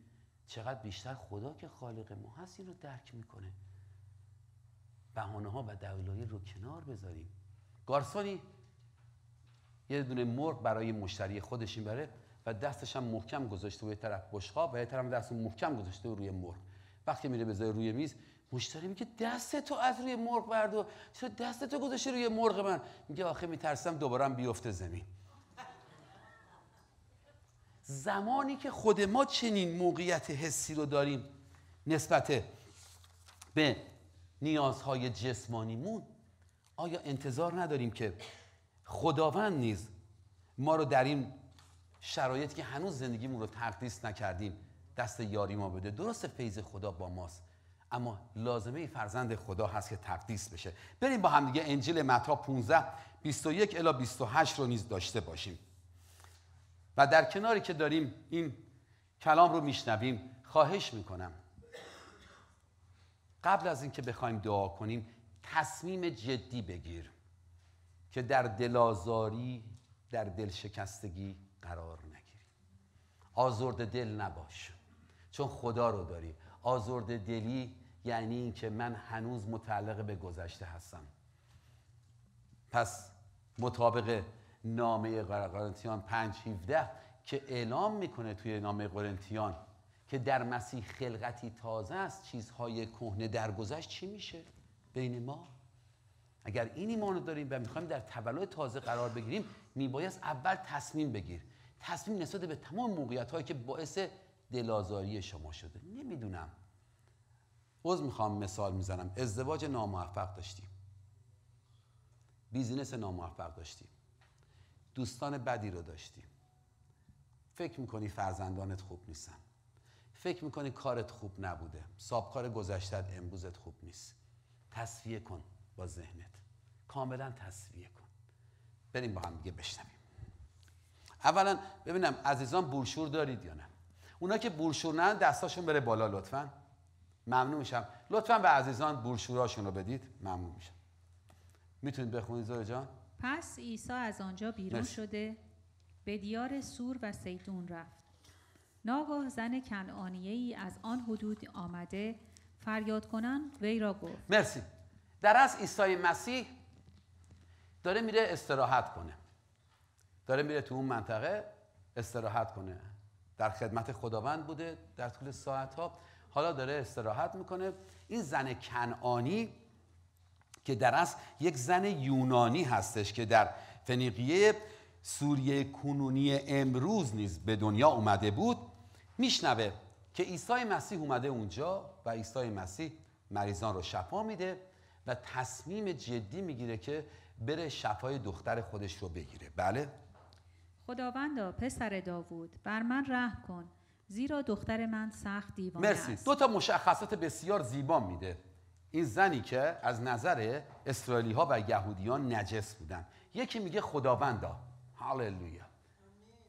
چقدر بیشتر خدا که خالق ما هست این رو درک میکنه بهانه ها و دلایل رو کنار بذاریم گارسونی یه دونه مرغ برای مشتری خودش این بره و دستش هم محکم گذاشته روی یه طرف بشقاب و یه طرف دست محکم گذاشته روی مرغ وقتی میره بذاره روی میز مشتری میگه دست تو از روی مرغ بردو چرا دست تو گذاشته روی مرغ من میگه آخه میترسم دوباره بیفته زمین زمانی که خود ما چنین موقعیت حسی رو داریم نسبت به نیازهای جسمانیمون آیا انتظار نداریم که خداوند نیز ما رو در این شرایط که هنوز زندگیمون رو تقدیس نکردیم دست یاری ما بده درست فیض خدا با ماست اما لازمه فرزند خدا هست که تقدیس بشه بریم با همدیگه انجیل متا 15 21 الی 28 رو نیز داشته باشیم و در کناری که داریم این کلام رو میشنویم خواهش میکنم قبل از اینکه بخوایم دعا کنیم تصمیم جدی بگیر که در دلازاری در دلشکستگی قرار نگیری آزرد دل نباش چون خدا رو داری آزرد دلی یعنی اینکه من هنوز متعلق به گذشته هستم پس مطابق نامه قرنتیان 517 که اعلام میکنه توی نامه قرنتیان که در مسیح خلقتی تازه است چیزهای کهنه درگذشت چی میشه بین ما اگر این ایمان رو داریم و میخوایم در تولد تازه قرار بگیریم میبایست اول تصمیم بگیر تصمیم نسبت به تمام موقعیت هایی که باعث دلازاری شما شده نمیدونم عوض میخوام مثال میزنم ازدواج ناموفق داشتیم بیزینس ناموفق داشتیم دوستان بدی رو داشتی فکر میکنی فرزندانت خوب نیستن فکر میکنی کارت خوب نبوده سابقار گذشتت امروزت خوب نیست تصفیه کن با ذهنت کاملا تصفیه کن بریم با هم دیگه بشنویم اولا ببینم عزیزان بورشور دارید یا نه اونا که بورشور نه دستاشون بره بالا لطفا ممنون میشم لطفا به عزیزان بورشوراشون رو بدید ممنون میشم میتونید بخونید زوی جان پس عیسی از آنجا بیرون شده به دیار سور و سیدون رفت ناگاه زن کنعانیه ای از آن حدود آمده فریاد کنن وی را گفت مرسی در از عیسی مسیح داره میره استراحت کنه داره میره تو اون منطقه استراحت کنه در خدمت خداوند بوده در طول ساعت ها حالا داره استراحت میکنه این زن کنعانی که در اصل یک زن یونانی هستش که در فنیقیه سوریه کنونی امروز نیز به دنیا اومده بود میشنوه که عیسی مسیح اومده اونجا و عیسی مسیح مریضان رو شفا میده و تصمیم جدی میگیره که بره شفای دختر خودش رو بگیره بله خداوندا پسر داوود بر من رحم کن زیرا دختر من سخت دیوانه مرسی دو تا مشخصات بسیار زیبا میده این زنی که از نظر اسرائیلی ها و یهودیان نجس بودن یکی میگه خداوندا هاللویا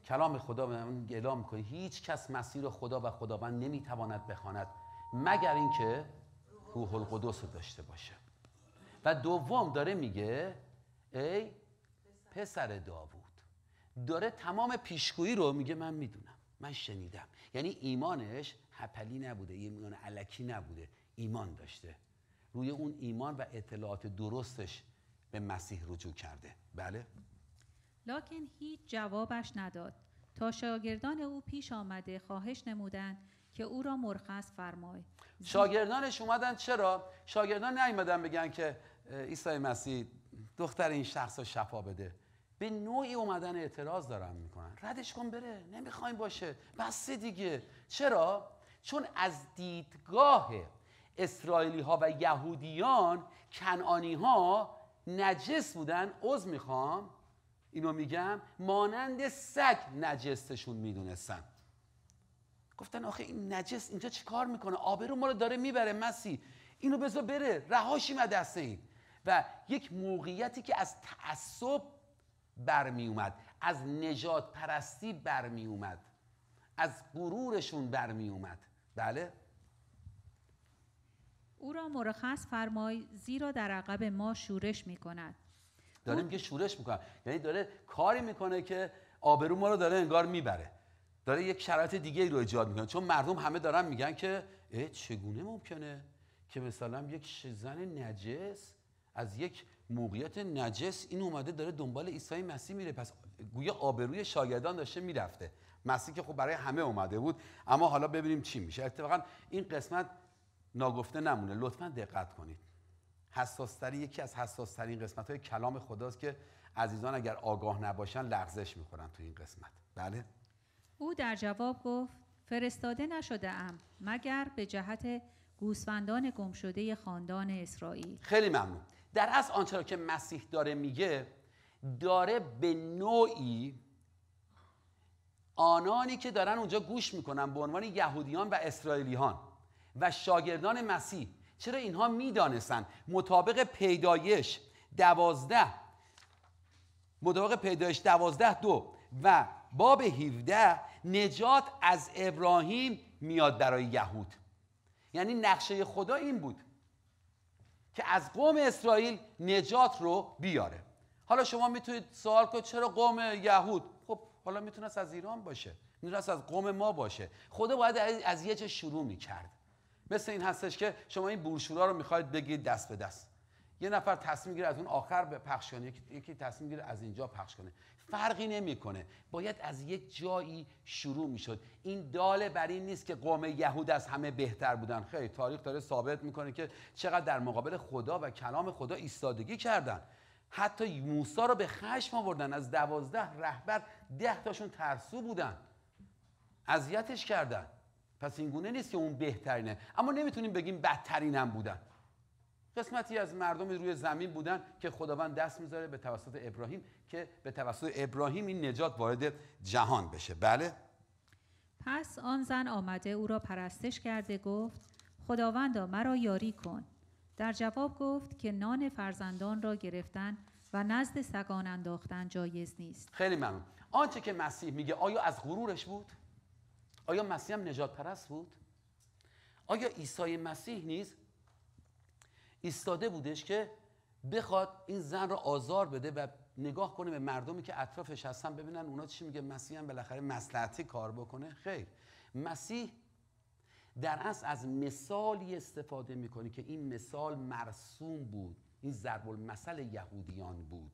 کلام خدا به من اعلام میکنه هیچ کس مسیر خدا و خداوند نمیتواند بخواند مگر اینکه روح القدس رو داشته باشه و دوم داره میگه ای پسر داوود داره تمام پیشگویی رو میگه من میدونم من شنیدم یعنی ایمانش هپلی نبوده یعنی ایمان علکی نبوده ایمان داشته روی اون ایمان و اطلاعات درستش به مسیح رجوع کرده بله لکن هیچ جوابش نداد تا شاگردان او پیش آمده خواهش نمودند که او را مرخص فرمای شاگردانش اومدن چرا شاگردان نیومدن بگن که عیسی مسیح دختر این شخص را شفا بده به نوعی اومدن اعتراض دارن میکنن ردش کن بره نمیخوایم باشه بس دیگه چرا چون از دیدگاه اسرائیلی ها و یهودیان کنانی ها نجس بودن عذر میخوام اینو میگم مانند سگ نجستشون میدونستن گفتن آخه این نجس اینجا چیکار میکنه آبرو ما رو داره میبره مسی اینو بذار بره رهاشی از و یک موقعیتی که از تعصب برمی اومد از نجات پرستی برمی اومد از غرورشون برمی اومد بله او را مرخص فرمای زیرا در عقب ما شورش می کند داره شورش میکنه یعنی داره کاری میکنه که آبرو ما رو داره انگار میبره داره یک شرایط دیگه رو ایجاد میکنه چون مردم همه دارن میگن که اه چگونه ممکنه که مثلا یک زن نجس از یک موقعیت نجس این اومده داره دنبال عیسی مسیح میره پس گویا آبروی شاگردان داشته میرفته مسیح که خب برای همه اومده بود اما حالا ببینیم چی میشه اتفاقا این قسمت ناگفته نمونه لطفا دقت کنید حساستری یکی از حساسترین قسمت های کلام خداست که عزیزان اگر آگاه نباشن لغزش میکنن تو این قسمت بله او در جواب گفت فرستاده نشده ام مگر به جهت گوسفندان شده خاندان اسرائیل خیلی ممنون در از آنچه که مسیح داره میگه داره به نوعی آنانی که دارن اونجا گوش میکنن به عنوان یهودیان و اسرائیلیان و شاگردان مسیح چرا اینها میدانستند مطابق پیدایش دوازده مطابق پیدایش دوازده دو و باب 17 نجات از ابراهیم میاد برای یهود یعنی نقشه خدا این بود که از قوم اسرائیل نجات رو بیاره حالا شما میتونید سوال کنید چرا قوم یهود خب حالا میتونست از ایران باشه میتونست از قوم ما باشه خدا باید از یه چه شروع میکرد مثل این هستش که شما این بروشورا رو میخواید بگید دست به دست یه نفر تصمیم گیره از اون آخر به پخش کنه یکی تصمیم گیره از اینجا پخش کنه فرقی نمیکنه باید از یک جایی شروع میشد این داله بر این نیست که قوم یهود از همه بهتر بودن خیلی تاریخ داره ثابت میکنه که چقدر در مقابل خدا و کلام خدا ایستادگی کردن حتی موسا رو به خشم آوردن از دوازده رهبر ده تاشون ترسو بودن اذیتش کردن پس این گونه نیست که اون بهترینه اما نمیتونیم بگیم بدترینم بودن قسمتی از مردم روی زمین بودن که خداوند دست میذاره به توسط ابراهیم که به توسط ابراهیم این نجات وارد جهان بشه بله پس آن زن آمده او را پرستش کرده گفت خداوندا مرا یاری کن در جواب گفت که نان فرزندان را گرفتن و نزد سگان انداختن جایز نیست خیلی ممنون آنچه که مسیح میگه آیا از غرورش بود آیا مسیح هم نجات پرست بود؟ آیا عیسی مسیح نیز ایستاده بودش که بخواد این زن را آزار بده و نگاه کنه به مردمی که اطرافش هستن ببینن اونا چی میگه مسیح هم بالاخره مسلحتی کار بکنه خیر مسیح در اصل از مثالی استفاده میکنه که این مثال مرسوم بود این ضرب المثل یهودیان بود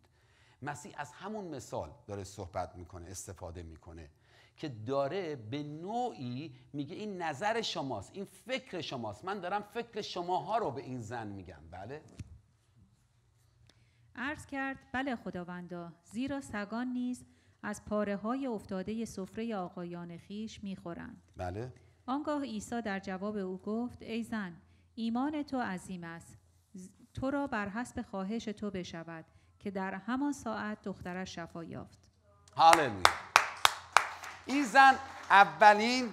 مسیح از همون مثال داره صحبت میکنه استفاده میکنه که داره به نوعی میگه این نظر شماست این فکر شماست من دارم فکر شماها رو به این زن میگم بله عرض کرد بله خداوندا زیرا سگان نیز از پاره های افتاده سفره آقایان خیش میخورند بله آنگاه عیسی در جواب او گفت ای زن ایمان تو عظیم است تو را بر حسب خواهش تو بشود که در همان ساعت دخترش شفا یافت هاللویا این زن اولین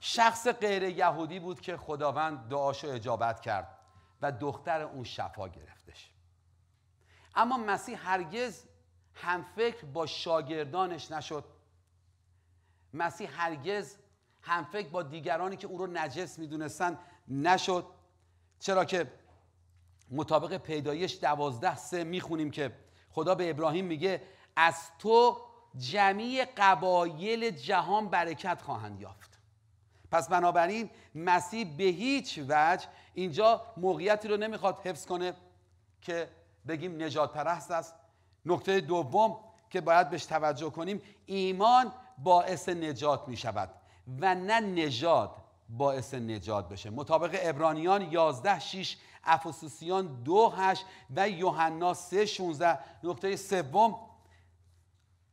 شخص غیر یهودی بود که خداوند دعاشو اجابت کرد و دختر اون شفا گرفتش اما مسیح هرگز همفکر با شاگردانش نشد مسیح هرگز همفکر با دیگرانی که او رو نجس میدونستن نشد چرا که مطابق پیدایش دوازده سه میخونیم که خدا به ابراهیم میگه از تو جمیع قبایل جهان برکت خواهند یافت پس بنابراین مسیح به هیچ وجه اینجا موقعیتی رو نمیخواد حفظ کنه که بگیم نجات پرست است نکته دوم که باید بهش توجه کنیم ایمان باعث نجات می شود و نه نجات باعث نجات بشه مطابق ابرانیان 11 6 افسوسیان 2 8 و یوحنا 3 16 نکته سوم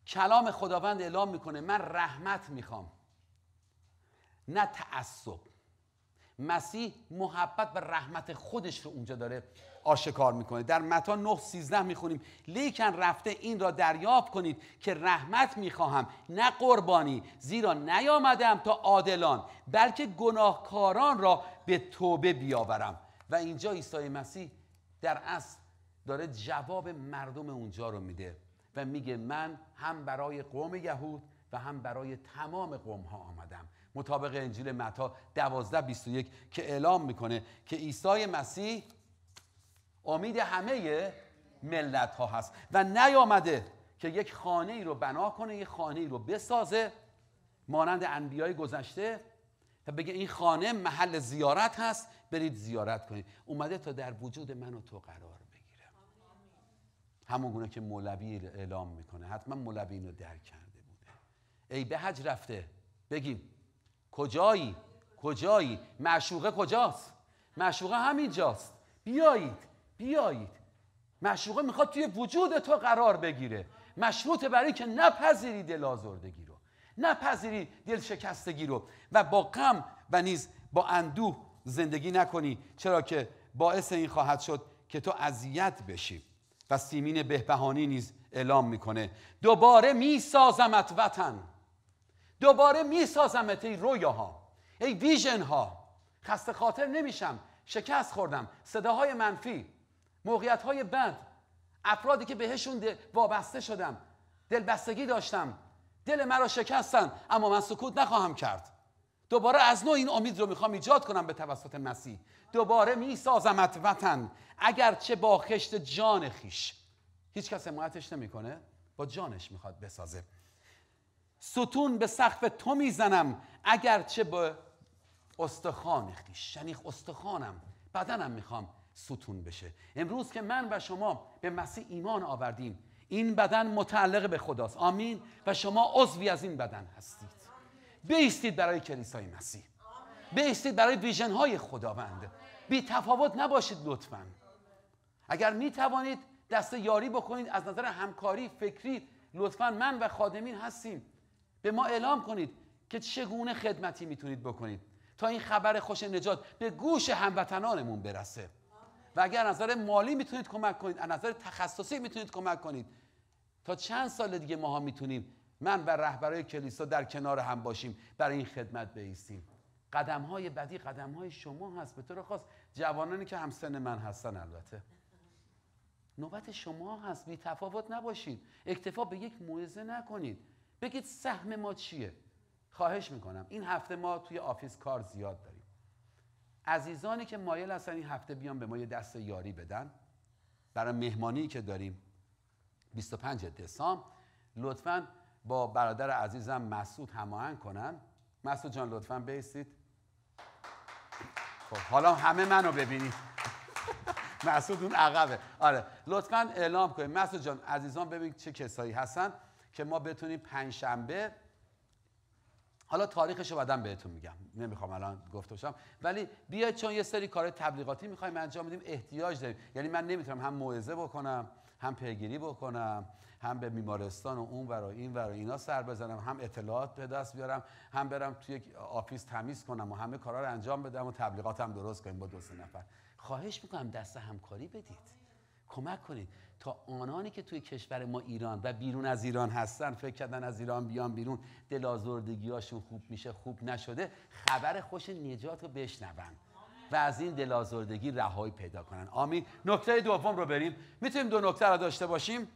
کلام خداوند اعلام میکنه من رحمت میخوام نه تعصب مسیح محبت و رحمت خودش رو اونجا داره آشکار میکنه در متا 9 13 میخونیم لیکن رفته این را دریاب کنید که رحمت میخواهم نه قربانی زیرا نیامدم تا عادلان بلکه گناهکاران را به توبه بیاورم و اینجا عیسی مسیح در اصل داره جواب مردم اونجا رو میده و میگه من هم برای قوم یهود و هم برای تمام قوم ها آمدم مطابق انجیل متا 12 21 که اعلام میکنه که عیسی مسیح امید همه ملت ها هست و نیامده که یک خانه ای رو بنا کنه یک خانه رو بسازه مانند انبیای گذشته و بگه این خانه محل زیارت هست برید زیارت کنید اومده تا در وجود من و تو قرار همون گونه که مولوی اعلام میکنه حتما مولوی اینو رو درک کرده بوده ای به حج رفته بگیم کجایی کجایی معشوقه کجاست معشوقه همینجاست بیایید بیایید معشوقه میخواد توی وجود تو قرار بگیره مشروط برای که نپذیری دل آزردگی رو نپذیری دل شکستگی رو و با غم و نیز با اندوه زندگی نکنی چرا که باعث این خواهد شد که تو اذیت بشی و سیمین بهبهانی نیز اعلام میکنه دوباره میسازمت وطن دوباره میسازمت ای رویاها ای ویژن ها خسته خاطر نمیشم شکست خوردم صداهای منفی موقعیت های بد افرادی که بهشون وابسته شدم دلبستگی داشتم دل مرا شکستن اما من سکوت نخواهم کرد دوباره از نو این امید رو میخوام ایجاد کنم به توسط مسیح دوباره میسازمت وطن چه با خشت جان خیش هیچ کس نمیکنه با جانش میخواد بسازه ستون به سقف تو میزنم چه با استخوان خیش شنیخ یعنی استخوانم بدنم میخوام ستون بشه امروز که من و شما به مسیح ایمان آوردیم این بدن متعلق به خداست آمین و شما عضوی از این بدن هستید بیستید برای کلیسای مسیح بیستید برای ویژن های خداوند بی تفاوت نباشید لطفا اگر می توانید دست یاری بکنید از نظر همکاری فکری لطفا من و خادمین هستیم به ما اعلام کنید که چگونه خدمتی میتونید بکنید تا این خبر خوش نجات به گوش هموطنانمون برسه و اگر از نظر مالی میتونید کمک کنید از نظر تخصصی میتونید کمک کنید تا چند سال دیگه ماها میتونیم من و رهبرای کلیسا در کنار هم باشیم برای این خدمت بیستیم قدم های بدی قدم های شما هست به طور خاص جوانانی که همسن من هستن البته نوبت شما هست بی تفاوت نباشید اکتفا به یک موعظه نکنید بگید سهم ما چیه خواهش میکنم این هفته ما توی آفیس کار زیاد داریم عزیزانی که مایل هستن این هفته بیان به ما یه دست یاری بدن برای مهمانی که داریم 25 دسامبر لطفاً با برادر عزیزم مسعود هماهنگ کنم مسعود جان لطفا بیستید خب حالا همه منو ببینید مسعود اون عقبه آره لطفا اعلام کنید مسعود جان عزیزان ببین چه کسایی هستن که ما بتونیم پنجشنبه... حالا تاریخش رو بعدم بهتون میگم نمیخوام الان گفته باشم ولی بیاید چون یه سری کار تبلیغاتی میخوایم انجام بدیم احتیاج داریم یعنی من نمیتونم هم موعظه بکنم هم پیگیری بکنم هم به بیمارستان و اون برای این برای اینا سر بزنم هم اطلاعات به دست بیارم هم برم توی یک آفیس تمیز کنم و همه کارا رو انجام بدم و تبلیغاتم درست کنیم با دو سه نفر خواهش میکنم دست همکاری بدید کمک کنید تا آنانی که توی کشور ما ایران و بیرون از ایران هستن فکر کردن از ایران بیان بیرون دلازردگی هاشون خوب میشه خوب نشده خبر خوش نجات رو بشنون و از این دلازردگی رهایی پیدا کنن آمین نکته دوم رو بریم میتونیم دو نکته رو داشته باشیم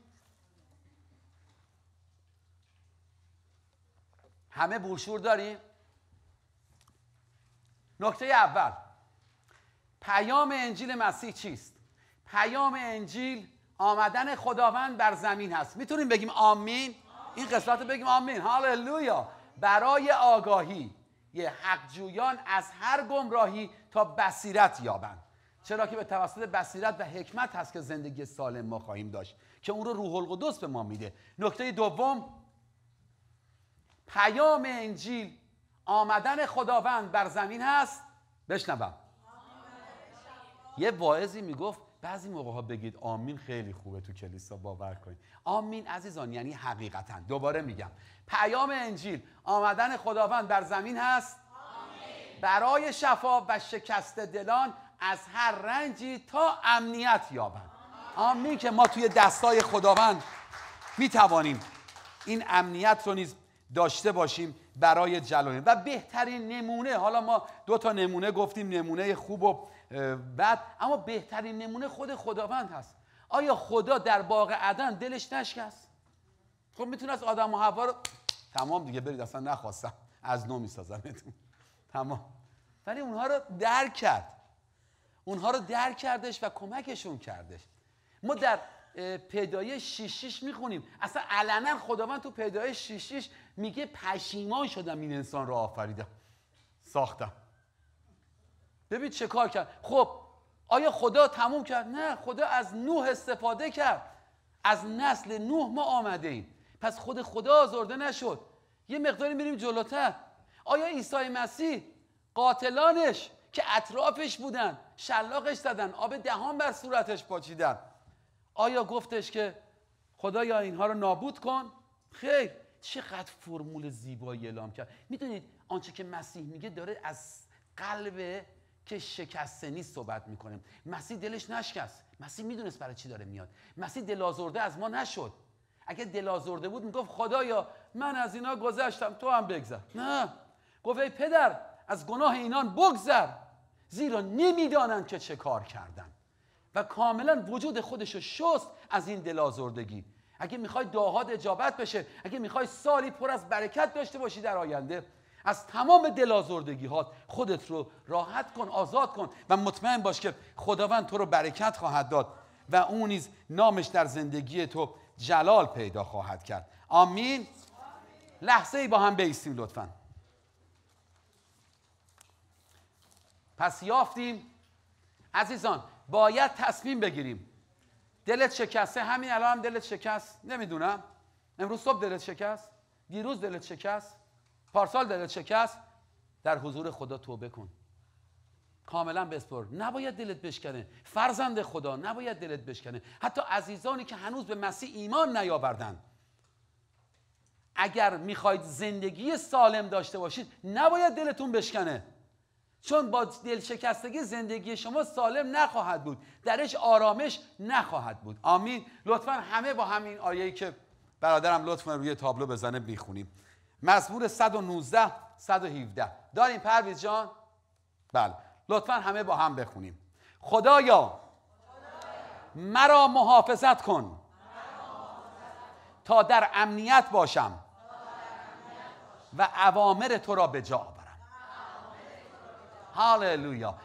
همه بوشور داریم نکته اول پیام انجیل مسیح چیست پیام انجیل آمدن خداوند بر زمین هست میتونیم بگیم آمین این قسمت رو بگیم آمین هاللویا برای آگاهی حقجویان از هر گمراهی تا بصیرت یابند چرا که به توسط بصیرت و حکمت هست که زندگی سالم ما خواهیم داشت که اون رو روح القدس به ما میده نکته دوم پیام انجیل آمدن خداوند بر زمین هست بشنوم یه واعظی میگفت بعضی موقع ها بگید آمین خیلی خوبه تو کلیسا باور کنید آمین عزیزان یعنی حقیقتا دوباره میگم پیام انجیل آمدن خداوند بر زمین هست آمین. برای شفا و شکست دلان از هر رنجی تا امنیت یابند آمین که ما توی دستای خداوند میتوانیم این امنیت رو نیز داشته باشیم برای جلویم و بهترین نمونه حالا ما دو تا نمونه گفتیم نمونه خوب و بعد اما بهترین نمونه خود خداوند هست آیا خدا در باغ عدن دلش نشکست خب از آدم و حوا رو تمام دیگه برید اصلا نخواستم از نو میسازمتون تمام ولی اونها رو درک کرد اونها رو درک کردش و کمکشون کردش ما در پیدایش شیشیش میخونیم اصلا علنا خداوند تو پیدایش شیشیش میگه پشیمان شدم این انسان رو آفریدم ساختم ببین چه کار کرد خب آیا خدا تموم کرد نه خدا از نوح استفاده کرد از نسل نوح ما آمده ایم پس خود خدا آزرده نشد یه مقداری میریم جلوتر آیا عیسی مسیح قاتلانش که اطرافش بودن شلاقش زدن آب دهان بر صورتش پاچیدن آیا گفتش که خدا یا اینها رو نابود کن خیر چقدر فرمول زیبایی اعلام کرد میدونید آنچه که مسیح میگه داره از قلب که شکسته نیست صحبت میکنیم مسیح دلش نشکست مسیح میدونست برای چی داره میاد مسیح دلازرده از ما نشد اگه دلازرده بود میگفت خدایا من از اینا گذشتم تو هم بگذر نه گفت ای پدر از گناه اینان بگذر زیرا نمیدانند که چه کار کردن و کاملا وجود خودشو شست از این دلازردگی اگه میخوای دعاهات اجابت بشه اگه میخوای سالی پر از برکت داشته باشی در آینده از تمام دلازردگی هات خودت رو راحت کن آزاد کن و مطمئن باش که خداوند تو رو برکت خواهد داد و اون نیز نامش در زندگی تو جلال پیدا خواهد کرد آمین, آمین. لحظه ای با هم بیستیم لطفا پس یافتیم عزیزان باید تصمیم بگیریم دلت شکسته همین الان دلت شکست نمیدونم امروز صبح دلت شکست دیروز دلت شکست پارسال دلت شکست در حضور خدا توبه کن کاملا بسپر نباید دلت بشکنه فرزند خدا نباید دلت بشکنه حتی عزیزانی که هنوز به مسیح ایمان نیاوردند اگر میخواید زندگی سالم داشته باشید نباید دلتون بشکنه چون با دل شکستگی زندگی شما سالم نخواهد بود درش آرامش نخواهد بود آمین لطفا همه با همین آیه‌ای که برادرم لطفا روی تابلو بزنه میخونیم مزمور 119 117 داریم پرویز جان بله لطفا همه با هم بخونیم خدایا, مرا محافظت کن تا در امنیت باشم, و اوامر تو را به جا آورم هاللویا